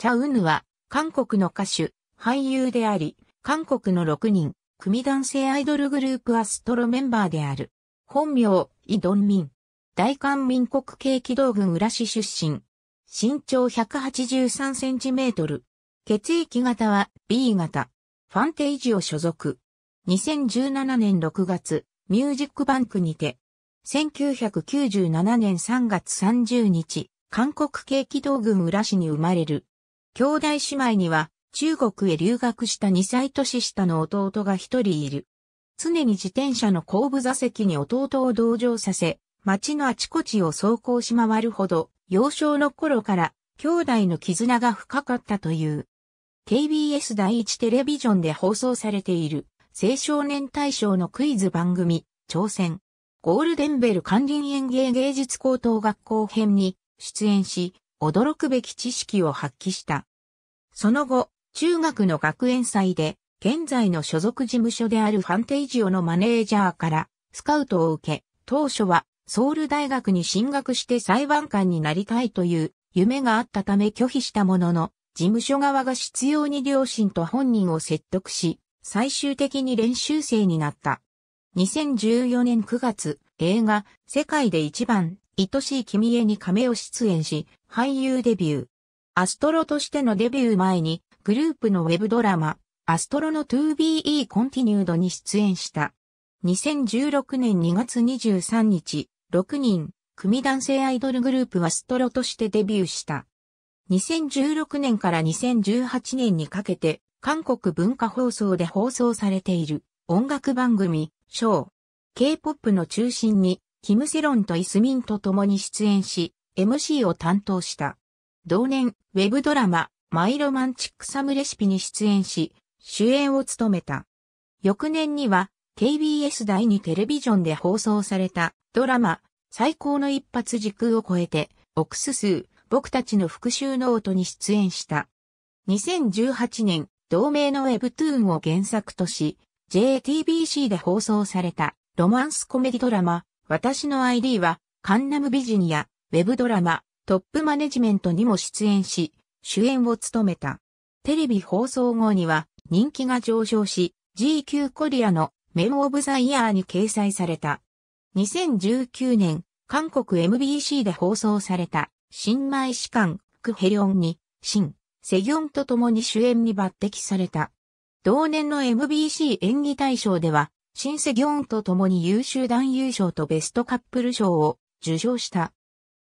チャウヌは、韓国の歌手、俳優であり、韓国の6人、組男性アイドルグループアストロメンバーである。本名、イ・ドンミン。大韓民国系機動軍浦市出身。身長183センチメートル。血液型は B 型。ファンテージを所属。2017年6月、ミュージックバンクにて、1997年3月30日、韓国系機動軍浦市に生まれる。兄弟姉妹には、中国へ留学した2歳年下の弟が一人いる。常に自転車の後部座席に弟を同乗させ、街のあちこちを走行し回るほど、幼少の頃から兄弟の絆が深かったという。KBS 第一テレビジョンで放送されている青少年大賞のクイズ番組、挑戦。ゴールデンベル管理園芸芸術高等学校編に出演し、驚くべき知識を発揮した。その後、中学の学園祭で、現在の所属事務所であるファンテイジオのマネージャーからスカウトを受け、当初はソウル大学に進学して裁判官になりたいという夢があったため拒否したものの、事務所側が必要に両親と本人を説得し、最終的に練習生になった。2014年9月、映画、世界で一番、愛しい君へに亀を出演し、俳優デビュー。アストロとしてのデビュー前に、グループのウェブドラマ、アストロの 2BE コンティニュードに出演した。2016年2月23日、6人、組男性アイドルグループはストロとしてデビューした。2016年から2018年にかけて、韓国文化放送で放送されている音楽番組、ショー。K-POP の中心に、キム・セロンとイスミンと共に出演し、MC を担当した。同年、ウェブドラマ、マイロマンチックサムレシピに出演し、主演を務めた。翌年には、KBS 第2テレビジョンで放送されたドラマ、最高の一発時空を超えて、オクス数、僕たちの復讐ノートに出演した。2018年、同名のウェブトゥーンを原作とし、JTBC で放送されたロマンスコメディドラマ、私の ID は、カンナムビジニア、ウェブドラマ、トップマネジメントにも出演し、主演を務めた。テレビ放送後には人気が上昇し、GQ コリアのメンオブザイヤーに掲載された。2019年、韓国 MBC で放送された、新米士官、クヘリョンに、シン、セギョンと共に主演に抜擢された。同年の MBC 演技大賞では、シンセギョンと共に優秀男優賞とベストカップル賞を受賞した。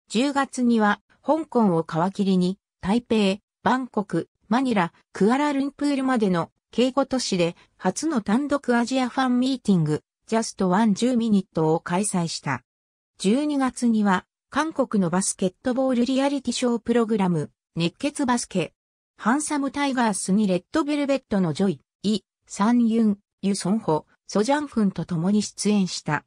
10月には、香港を皮切りに、台北、バンコク、マニラ、クアラルンプールまでの、敬語都市で、初の単独アジアファンミーティング、ジャストワン10ミニットを開催した。12月には、韓国のバスケットボールリアリティショープログラム、熱血バスケ。ハンサムタイガースにレッドベルベットのジョイ、イ、サンユン、ユソンホ、ソジャンフンと共に出演した。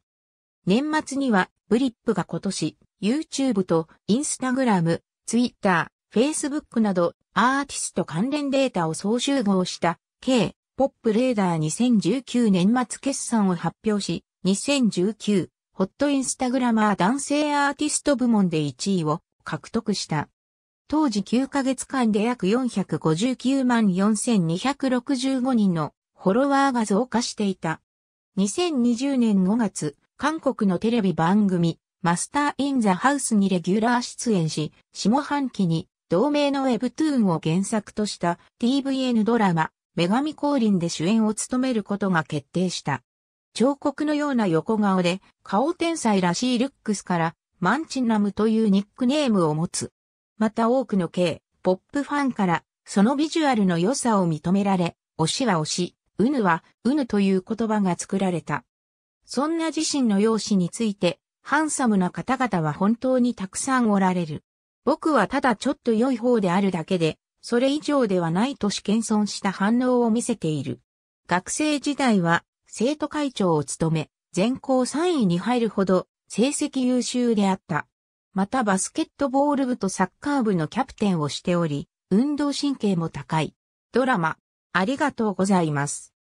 年末には、ブリップが今年、YouTube と Instagram、Twitter、Facebook などアーティスト関連データを総集合した K、ポップレーダー2019年末決算を発表し、2019ホットインスタグラマー男性アーティスト部門で1位を獲得した。当時9ヶ月間で約459万4265人のフォロワーが増加していた。2020年5月、韓国のテレビ番組、マスター・イン・ザ・ハウスにレギュラー出演し、下半期に同名のウェブトゥーンを原作とした TVN ドラマ、女神降臨で主演を務めることが決定した。彫刻のような横顔で、顔天才らしいルックスから、マンチナムというニックネームを持つ。また多くの K、ポップファンから、そのビジュアルの良さを認められ、推しは推し、うぬは、うぬという言葉が作られた。そんな自身の容姿について、ハンサムな方々は本当にたくさんおられる。僕はただちょっと良い方であるだけで、それ以上ではないとし謙遜した反応を見せている。学生時代は生徒会長を務め、全校3位に入るほど成績優秀であった。またバスケットボール部とサッカー部のキャプテンをしており、運動神経も高い。ドラマ、ありがとうございます。